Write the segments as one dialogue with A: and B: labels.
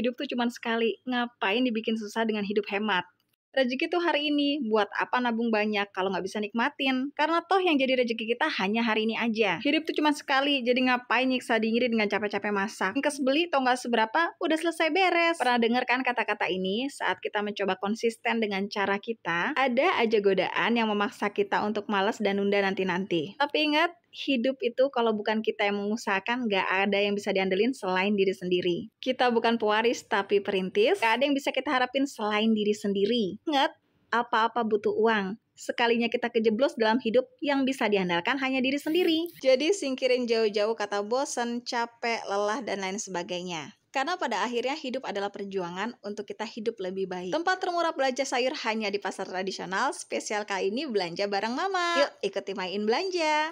A: Hidup tuh cuma sekali, ngapain dibikin susah dengan hidup hemat? Rezeki tuh hari ini, buat apa nabung banyak kalau nggak bisa nikmatin? Karena toh yang jadi rezeki kita hanya hari ini aja. Hidup tuh cuma sekali, jadi ngapain nyiksa diri dengan capek-capek masak? Ngkes beli atau nggak seberapa, udah selesai beres. Pernah denger kan kata-kata ini? Saat kita mencoba konsisten dengan cara kita, ada aja godaan yang memaksa kita untuk males dan nunda nanti-nanti. Tapi ingat, hidup itu kalau bukan kita yang mengusahakan gak ada yang bisa diandelin selain diri sendiri. Kita bukan pewaris tapi perintis. Gak ada yang bisa kita harapin selain diri sendiri. Ingat, apa-apa butuh uang. Sekalinya kita kejeblos dalam hidup yang bisa diandalkan hanya diri sendiri. Jadi singkirin jauh-jauh kata bosen, capek, lelah, dan lain sebagainya. Karena pada akhirnya hidup adalah perjuangan untuk kita hidup lebih baik. Tempat termurah belanja sayur hanya di pasar tradisional. Spesial kali ini belanja bareng mama. Yuk ikuti main belanja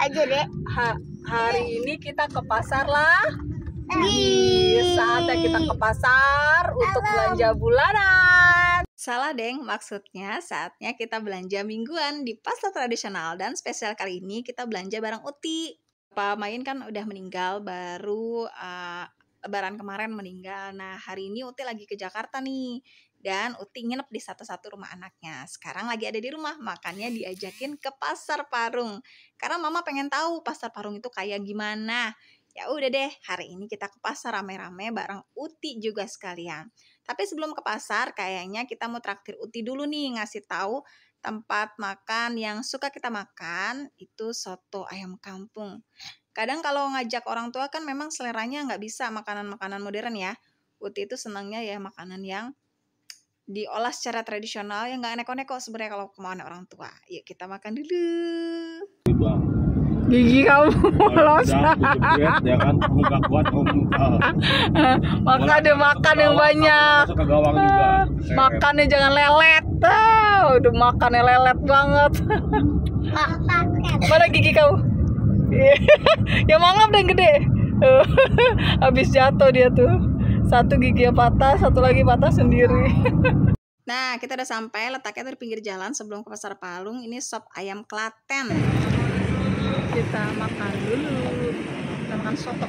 A: aja deh. Ha, hari ini kita ke pasar lah. di Saatnya kita ke pasar untuk belanja bulanan. Salah deng, maksudnya saatnya kita belanja mingguan di pasar tradisional dan spesial kali ini kita belanja barang uti. Pak Main kan udah meninggal baru uh, lebaran kemarin meninggal. Nah, hari ini Uti lagi ke Jakarta nih dan Uti nginep di satu-satu rumah anaknya. Sekarang lagi ada di rumah, makanya diajakin ke Pasar Parung. Karena Mama pengen tahu Pasar Parung itu kayak gimana. Ya udah deh, hari ini kita ke pasar rame-rame bareng Uti juga sekalian. Tapi sebelum ke pasar, kayaknya kita mau traktir Uti dulu nih ngasih tahu tempat makan yang suka kita makan itu soto ayam kampung. Kadang kalau ngajak orang tua kan memang seleranya nggak bisa makanan-makanan modern ya. Uti itu senangnya ya makanan yang diolah secara tradisional yang nggak neko-neko sebenarnya kalau kemauan orang tua. Yuk kita makan dulu. Iya, gigi kamu polos. Iya, ya kan, nggak kuat Makan deh, makan yang banyak. Makannya jangan lelet. Tuh, ah, udah makannya lelet banget. Mana gigi kamu? Iya. yang mangap dan gede. Habis jatuh dia tuh satu gigi patah satu lagi patah sendiri nah kita udah sampai letaknya dari pinggir jalan sebelum ke pasar Palung ini sop ayam Klaten kita makan dulu kita makan soto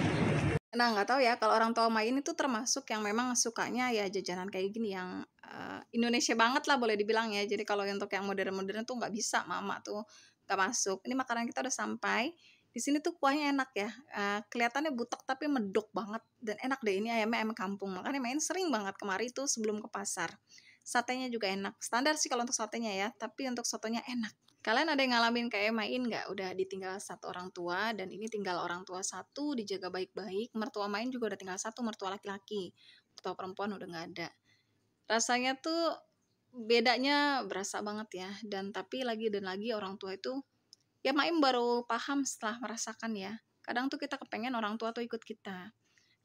A: nah nggak tahu ya kalau orang tua main itu termasuk yang memang sukanya ya jajanan kayak gini yang uh, Indonesia banget lah boleh dibilang ya jadi kalau untuk yang modern-modern tuh nggak bisa mama tuh nggak masuk ini makanan kita udah sampai di sini tuh kuahnya enak ya. Uh, kelihatannya butok tapi medok banget dan enak deh ini ayamnya ayam kampung. Makanya main sering banget kemari itu sebelum ke pasar. Satenya juga enak. Standar sih kalau untuk satenya ya, tapi untuk sotonya enak. Kalian ada yang ngalamin kayak main nggak? Udah ditinggal satu orang tua dan ini tinggal orang tua satu dijaga baik-baik. Mertua main juga udah tinggal satu mertua laki-laki. Mertua perempuan udah nggak ada. Rasanya tuh bedanya berasa banget ya dan tapi lagi dan lagi orang tua itu ya Maim baru paham setelah merasakan ya kadang tuh kita kepengen orang tua tuh ikut kita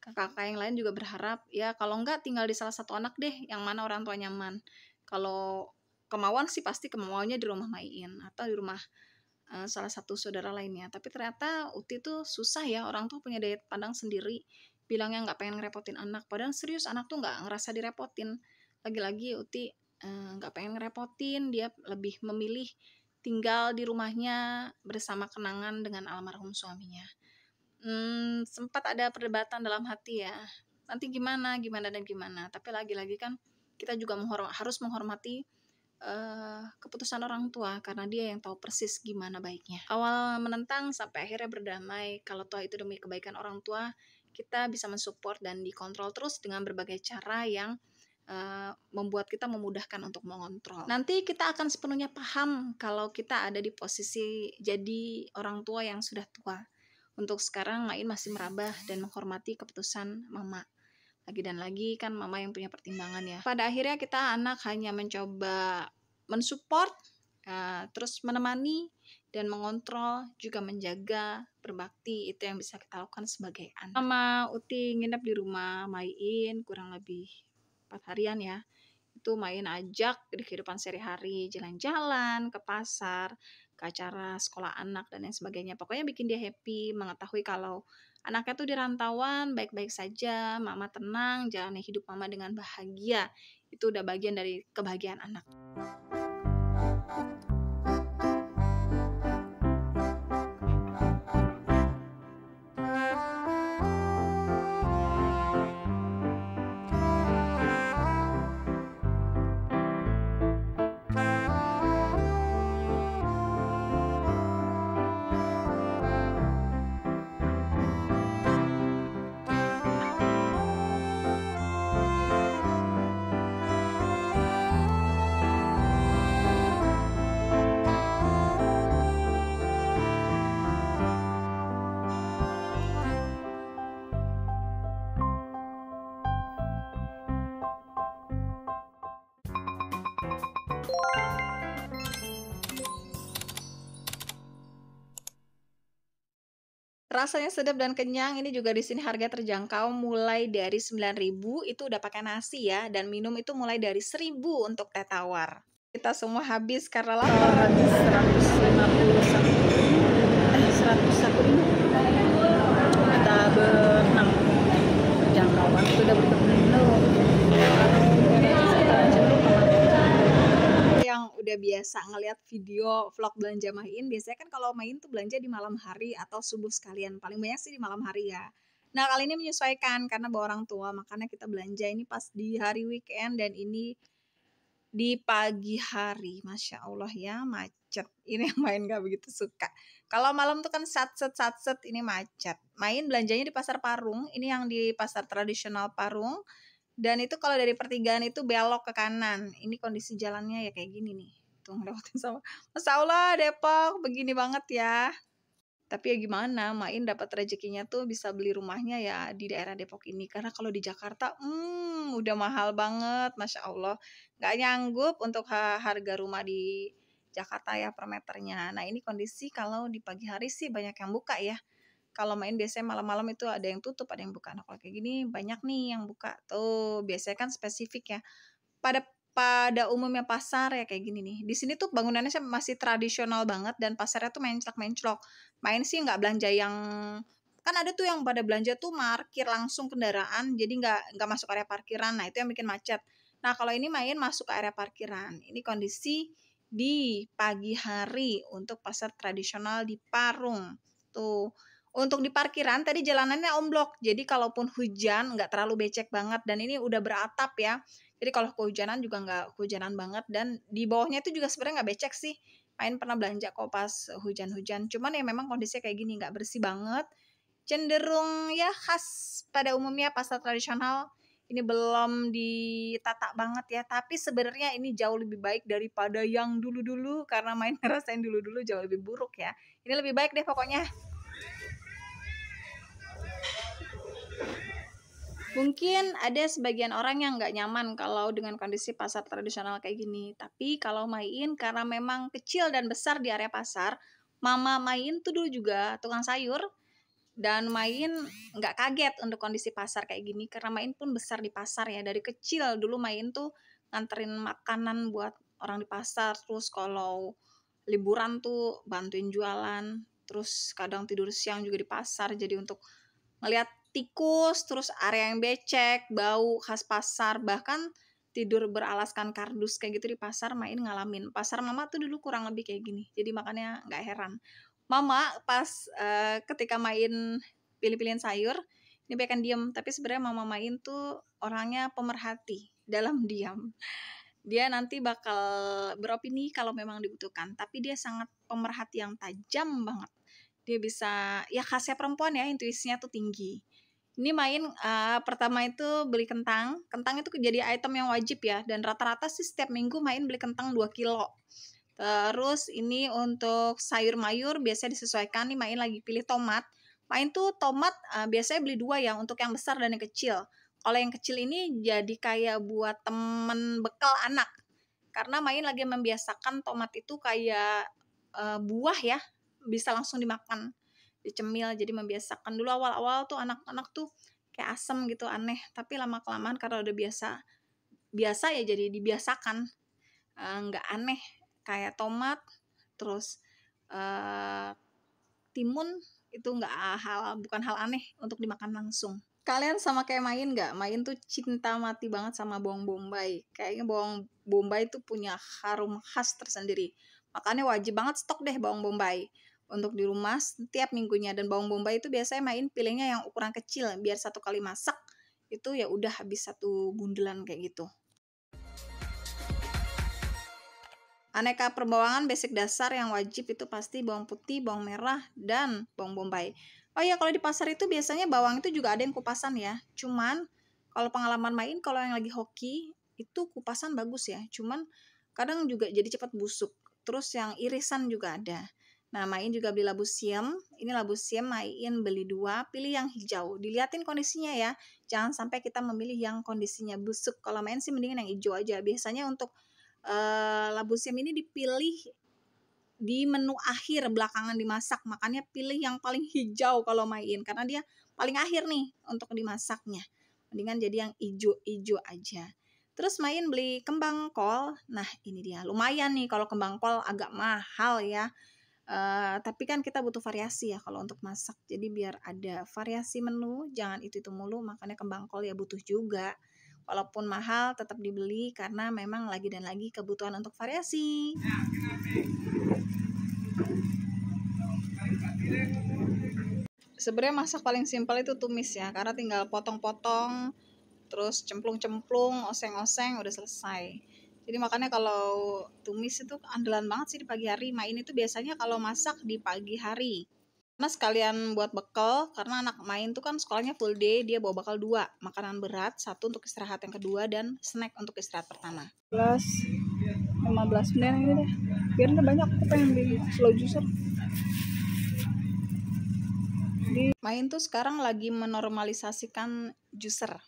A: kakak-kakak yang lain juga berharap ya kalau enggak tinggal di salah satu anak deh yang mana orang tua nyaman kalau kemauan sih pasti kemauannya di rumah mainin atau di rumah eh, salah satu saudara lainnya tapi ternyata Uti tuh susah ya orang tuh punya daya pandang sendiri bilangnya nggak pengen ngerepotin anak padahal serius anak tuh nggak ngerasa direpotin lagi-lagi Uti eh, nggak uh, pengen ngerepotin dia lebih memilih tinggal di rumahnya bersama kenangan dengan almarhum suaminya. Hmm, sempat ada perdebatan dalam hati ya. Nanti gimana, gimana dan gimana. Tapi lagi-lagi kan kita juga harus menghormati uh, keputusan orang tua karena dia yang tahu persis gimana baiknya. Awal menentang sampai akhirnya berdamai. Kalau tua itu demi kebaikan orang tua, kita bisa mensupport dan dikontrol terus dengan berbagai cara yang Eh, membuat kita memudahkan untuk mengontrol. Nanti kita akan sepenuhnya paham kalau kita ada di posisi jadi orang tua yang sudah tua. Untuk sekarang Main masih merabah dan menghormati keputusan mama. Lagi dan lagi kan mama yang punya pertimbangan ya. Pada akhirnya kita anak hanya mencoba mensupport, uh, terus menemani dan mengontrol juga menjaga berbakti itu yang bisa kita lakukan sebagai anak. Mama Uti nginep di rumah main kurang lebih empat harian ya itu main ajak di kehidupan sehari-hari jalan-jalan ke pasar ke acara sekolah anak dan lain sebagainya pokoknya bikin dia happy mengetahui kalau anaknya tuh di rantauan baik-baik saja mama tenang jalani hidup mama dengan bahagia itu udah bagian dari kebahagiaan anak. Rasanya sedap dan kenyang. Ini juga di sini harga terjangkau mulai dari 9.000 itu udah pakai nasi ya dan minum itu mulai dari 1.000 untuk teh tawar. Kita semua habis karena lapar. Habis 151. Eh 101 ribu. Kita berenang. Terjangkauan itu udah benar udah biasa ngeliat video vlog belanja main, biasanya kan kalau main tuh belanja di malam hari atau subuh sekalian. Paling banyak sih di malam hari ya. Nah, kali ini menyesuaikan karena bawa orang tua, makanya kita belanja ini pas di hari weekend dan ini di pagi hari. Masya Allah ya, macet. Ini yang main gak begitu suka. Kalau malam tuh kan sat sat set ini macet. Main belanjanya di pasar Parung, ini yang di pasar tradisional Parung. Dan itu kalau dari pertigaan itu belok ke kanan. Ini kondisi jalannya ya kayak gini nih gitu ngelewatin sama Masya Allah Depok begini banget ya tapi ya gimana main dapat rezekinya tuh bisa beli rumahnya ya di daerah Depok ini karena kalau di Jakarta hmm udah mahal banget masya Allah nggak nyanggup untuk harga rumah di Jakarta ya per meternya nah ini kondisi kalau di pagi hari sih banyak yang buka ya kalau main biasanya malam-malam itu ada yang tutup ada yang buka nah kalau kayak gini banyak nih yang buka tuh biasanya kan spesifik ya pada pada umumnya pasar ya kayak gini nih. Di sini tuh bangunannya sih masih tradisional banget dan pasarnya tuh menclok-menclok. Main sih nggak belanja yang kan ada tuh yang pada belanja tuh parkir langsung kendaraan jadi nggak nggak masuk area parkiran. Nah itu yang bikin macet. Nah kalau ini main masuk ke area parkiran. Ini kondisi di pagi hari untuk pasar tradisional di Parung tuh untuk di parkiran tadi jalanannya omblok, jadi kalaupun hujan nggak terlalu becek banget dan ini udah beratap ya. Jadi kalau kehujanan juga nggak kehujanan banget dan di bawahnya itu juga sebenarnya nggak becek sih. Main pernah belanja kok pas hujan-hujan. Cuman ya memang kondisinya kayak gini nggak bersih banget. Cenderung ya khas pada umumnya pasar tradisional ini belum ditata banget ya tapi sebenarnya ini jauh lebih baik daripada yang dulu-dulu karena main ngerasain dulu-dulu jauh lebih buruk ya ini lebih baik deh pokoknya Mungkin ada sebagian orang yang nggak nyaman kalau dengan kondisi pasar tradisional kayak gini. Tapi kalau Main karena memang kecil dan besar di area pasar, Mama Main tuh dulu juga tukang sayur dan Main nggak kaget untuk kondisi pasar kayak gini karena Main pun besar di pasar ya dari kecil dulu Main tuh nganterin makanan buat orang di pasar terus kalau liburan tuh bantuin jualan terus kadang tidur siang juga di pasar jadi untuk melihat tikus, terus area yang becek, bau khas pasar, bahkan tidur beralaskan kardus kayak gitu di pasar main ngalamin. Pasar mama tuh dulu kurang lebih kayak gini. Jadi makanya nggak heran. Mama pas uh, ketika main pilih-pilihan sayur, ini bahkan diem. Tapi sebenarnya mama main tuh orangnya pemerhati dalam diam. Dia nanti bakal beropini kalau memang dibutuhkan. Tapi dia sangat pemerhati yang tajam banget. Dia bisa, ya khasnya perempuan ya, intuisinya tuh tinggi ini main uh, pertama itu beli kentang. Kentang itu jadi item yang wajib ya dan rata-rata sih setiap minggu main beli kentang 2 kilo. Terus ini untuk sayur mayur biasanya disesuaikan nih main lagi pilih tomat. Main tuh tomat uh, biasanya beli dua ya untuk yang besar dan yang kecil. Kalau yang kecil ini jadi kayak buat temen bekal anak. Karena main lagi membiasakan tomat itu kayak uh, buah ya, bisa langsung dimakan cemil jadi membiasakan dulu awal-awal tuh anak-anak tuh kayak asem gitu aneh tapi lama kelamaan karena udah biasa biasa ya jadi dibiasakan eh, nggak uh, aneh kayak tomat terus uh, timun itu nggak hal bukan hal aneh untuk dimakan langsung kalian sama kayak main nggak main tuh cinta mati banget sama bawang bombay kayaknya bawang bombay tuh punya harum khas tersendiri makanya wajib banget stok deh bawang bombay untuk di rumah setiap minggunya dan bawang bombay itu biasanya main pilihnya yang ukuran kecil biar satu kali masak itu ya udah habis satu bundelan kayak gitu. Aneka perbawangan basic dasar yang wajib itu pasti bawang putih, bawang merah, dan bawang bombay. Oh ya kalau di pasar itu biasanya bawang itu juga ada yang kupasan ya. Cuman kalau pengalaman main kalau yang lagi hoki itu kupasan bagus ya. Cuman kadang juga jadi cepat busuk. Terus yang irisan juga ada. Nah, Main juga beli labu siam. Ini labu siam Main beli dua, pilih yang hijau. Diliatin kondisinya ya. Jangan sampai kita memilih yang kondisinya busuk. Kalau Main sih mendingan yang hijau aja. Biasanya untuk uh, labu siam ini dipilih di menu akhir belakangan dimasak. Makanya pilih yang paling hijau kalau main karena dia paling akhir nih untuk dimasaknya. Mendingan jadi yang hijau-hijau aja. Terus main beli kembang kol. Nah, ini dia. Lumayan nih kalau kembang kol agak mahal ya tapi kan kita butuh variasi ya kalau untuk masak. Jadi biar ada variasi menu, jangan itu-itu mulu. Makanya kembang kol ya butuh juga. Walaupun mahal tetap dibeli karena memang lagi dan lagi kebutuhan untuk variasi. Sebenarnya masak paling simpel itu tumis ya, karena tinggal potong-potong, terus cemplung-cemplung, oseng-oseng udah selesai jadi makanya kalau tumis itu andalan banget sih di pagi hari main itu biasanya kalau masak di pagi hari Mas kalian buat bekal karena anak main tuh kan sekolahnya full day dia bawa bekal dua makanan berat satu untuk istirahat yang kedua dan snack untuk istirahat pertama 15 15 menit ini deh biar banyak aku pengen di slow juicer Di main tuh sekarang lagi menormalisasikan juicer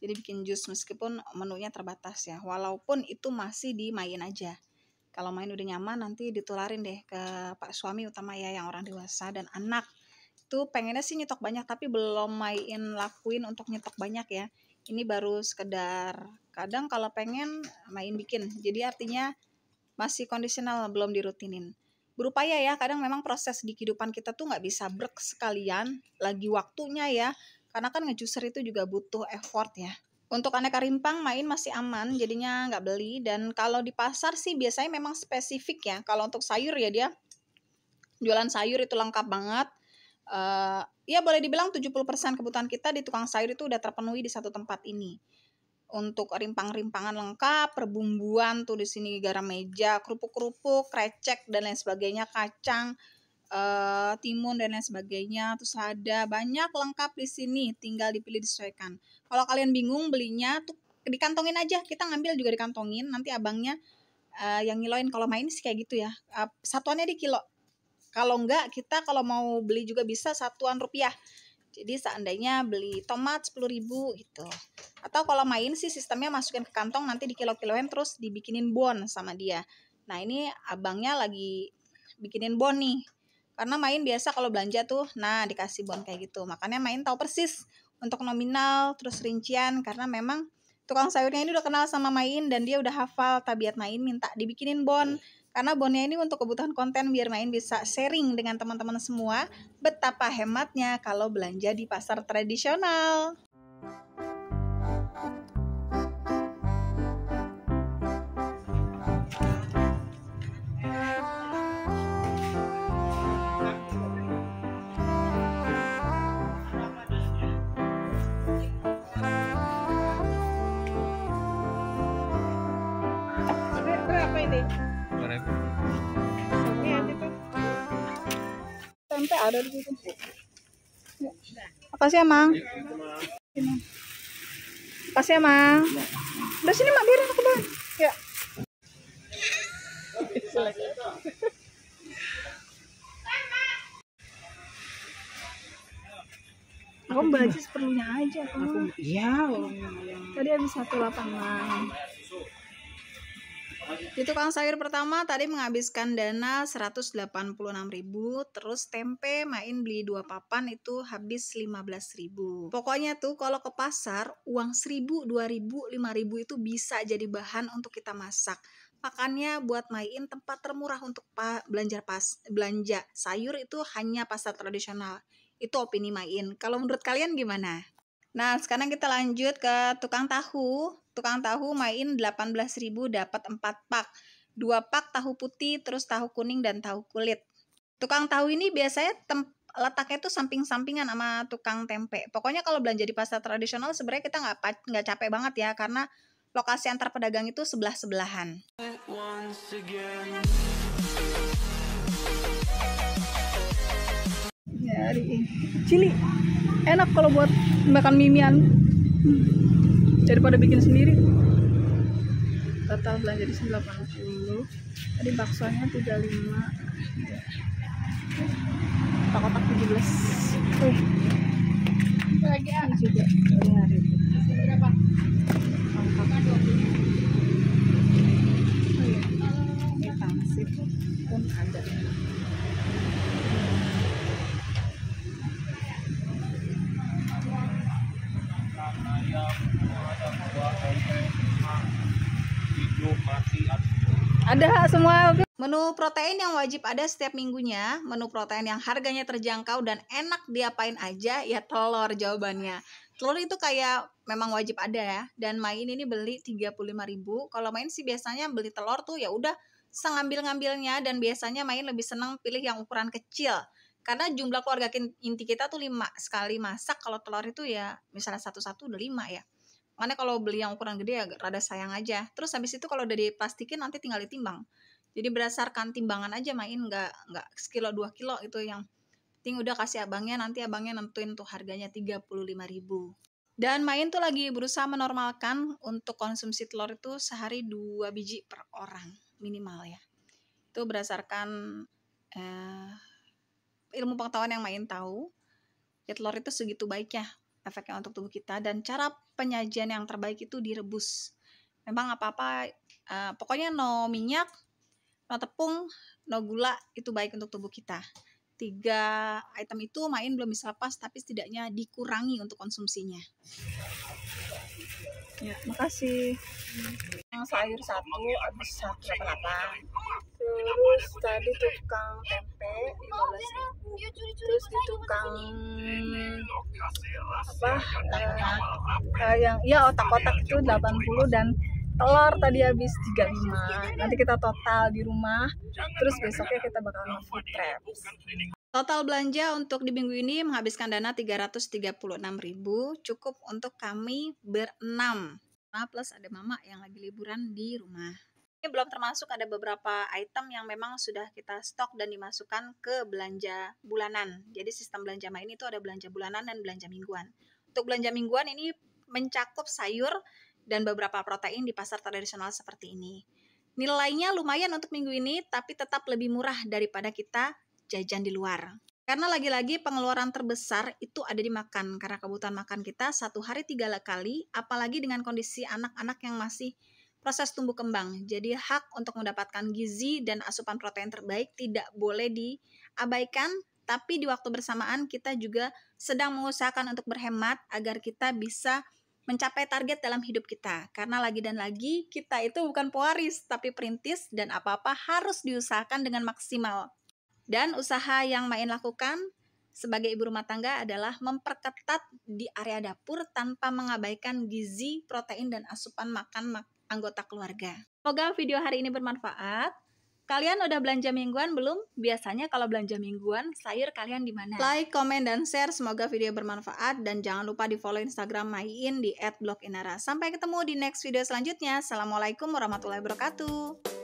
A: jadi bikin jus meskipun menunya terbatas ya. Walaupun itu masih dimain aja. Kalau main udah nyaman nanti ditularin deh ke pak suami utama ya yang orang dewasa dan anak. Itu pengennya sih nyetok banyak tapi belum main lakuin untuk nyetok banyak ya. Ini baru sekedar kadang kalau pengen main bikin. Jadi artinya masih kondisional belum dirutinin berupaya ya kadang memang proses di kehidupan kita tuh nggak bisa brek sekalian lagi waktunya ya karena kan ngejuicer itu juga butuh effort ya. Untuk aneka rimpang main masih aman, jadinya nggak beli. Dan kalau di pasar sih biasanya memang spesifik ya. Kalau untuk sayur ya dia jualan sayur itu lengkap banget. Uh, ya boleh dibilang 70% kebutuhan kita di tukang sayur itu udah terpenuhi di satu tempat ini. Untuk rimpang-rimpangan lengkap, perbumbuan tuh di sini garam meja, kerupuk-kerupuk, krecek dan lain sebagainya, kacang, uh, timun dan lain sebagainya. Terus ada banyak lengkap di sini, tinggal dipilih disesuaikan. Kalau kalian bingung belinya tuh dikantongin aja. Kita ngambil juga dikantongin, nanti abangnya uh, yang ngiloin kalau main sih kayak gitu ya. Uh, satuannya di kilo. Kalau enggak kita kalau mau beli juga bisa satuan rupiah. Jadi seandainya beli tomat 10.000 gitu. Atau kalau main sih sistemnya masukin ke kantong nanti di kilo-kiloin terus dibikinin bon sama dia. Nah, ini abangnya lagi bikinin bon nih karena main biasa kalau belanja tuh, nah dikasih bon kayak gitu. Makanya main tahu persis untuk nominal, terus rincian karena memang tukang sayurnya ini udah kenal sama main dan dia udah hafal tabiat main minta dibikinin bon. Iya. Karena bonnya ini untuk kebutuhan konten biar main bisa sharing dengan teman-teman semua betapa hematnya kalau belanja di pasar tradisional. ada di situ. Makasih ya, Mang. Makasih ya, Mang. Udah sini, Mak, biarin aku dulu. Ya. aku baca seperlunya aja kamu. Iya. Tadi habis satu lapangan. Di tukang sayur pertama tadi menghabiskan dana 186.000, terus tempe main beli dua papan itu habis 15.000. Pokoknya tuh kalau ke pasar uang 1.000, 2.000, 5.000 itu bisa jadi bahan untuk kita masak makannya buat main tempat termurah untuk pa belanja pas belanja sayur itu hanya pasar tradisional itu opini main kalau menurut kalian gimana Nah, sekarang kita lanjut ke tukang tahu. Tukang tahu main 18.000 dapat 4 pak. 2 pak tahu putih, terus tahu kuning dan tahu kulit. Tukang tahu ini biasanya tem letaknya itu samping-sampingan sama tukang tempe. Pokoknya kalau belanja di pasar tradisional sebenarnya kita nggak nggak capek banget ya karena lokasi antar pedagang itu sebelah-sebelahan. nyari iya. iya. cili enak kalau buat makan mimian hmm. daripada bikin sendiri total belanja di sini 80 tadi baksonya 35 iya. kotak-kotak 17 tuh lagi ada juga berapa? Oh, iya. Ini pun ada ada semua menu protein yang wajib ada setiap minggunya menu protein yang harganya terjangkau dan enak diapain aja ya telur jawabannya telur itu kayak memang wajib ada ya dan main ini beli 35.000 kalau main sih biasanya beli telur tuh ya udah sengambil-ngambilnya dan biasanya main lebih senang pilih yang ukuran kecil karena jumlah keluarga inti kita tuh lima sekali masak kalau telur itu ya misalnya satu-satu udah lima ya makanya kalau beli yang ukuran gede ya rada sayang aja terus habis itu kalau udah dipastikan nanti tinggal ditimbang jadi berdasarkan timbangan aja main nggak nggak sekilo dua kilo itu yang penting udah kasih abangnya nanti abangnya nentuin tuh harganya tiga lima ribu dan main tuh lagi berusaha menormalkan untuk konsumsi telur itu sehari dua biji per orang minimal ya. Itu berdasarkan eh, ilmu pengetahuan yang main tahu. Ya telur itu segitu baiknya efeknya untuk tubuh kita dan cara penyajian yang terbaik itu direbus. Memang apa-apa uh, pokoknya no minyak, no tepung, no gula itu baik untuk tubuh kita. Tiga item itu main belum bisa lepas tapi setidaknya dikurangi untuk konsumsinya. Ya, makasih. Yang sayur satu, habis satu berapa? Terus tadi tukang tempe 15 ribu. Terus di tukang apa uh, uh, yang ya otak-otak iya, itu 80 dan telur tadi habis 35 iya, nanti kita total di rumah terus besoknya kita bakal food trap Total belanja untuk di minggu ini menghabiskan dana 336.000 cukup untuk kami berenam. Nah, plus ada mama yang lagi liburan di rumah. Ini belum termasuk ada beberapa item yang memang sudah kita stok dan dimasukkan ke belanja bulanan. Jadi sistem belanja main itu ada belanja bulanan dan belanja mingguan. Untuk belanja mingguan ini mencakup sayur dan beberapa protein di pasar tradisional seperti ini. Nilainya lumayan untuk minggu ini, tapi tetap lebih murah daripada kita jajan di luar. Karena lagi-lagi pengeluaran terbesar itu ada di makan, karena kebutuhan makan kita satu hari tiga kali, apalagi dengan kondisi anak-anak yang masih proses tumbuh kembang. Jadi hak untuk mendapatkan gizi dan asupan protein terbaik tidak boleh diabaikan, tapi di waktu bersamaan kita juga sedang mengusahakan untuk berhemat agar kita bisa mencapai target dalam hidup kita. Karena lagi dan lagi kita itu bukan pewaris tapi perintis dan apa-apa harus diusahakan dengan maksimal. Dan usaha yang Main lakukan sebagai ibu rumah tangga adalah memperketat di area dapur tanpa mengabaikan gizi, protein, dan asupan makan makan anggota keluarga. Semoga video hari ini bermanfaat. Kalian udah belanja mingguan belum? Biasanya kalau belanja mingguan, sayur kalian di mana? Like, komen, dan share. Semoga video bermanfaat. Dan jangan lupa di follow Instagram MyIn di @bloginara. Sampai ketemu di next video selanjutnya. Assalamualaikum warahmatullahi wabarakatuh.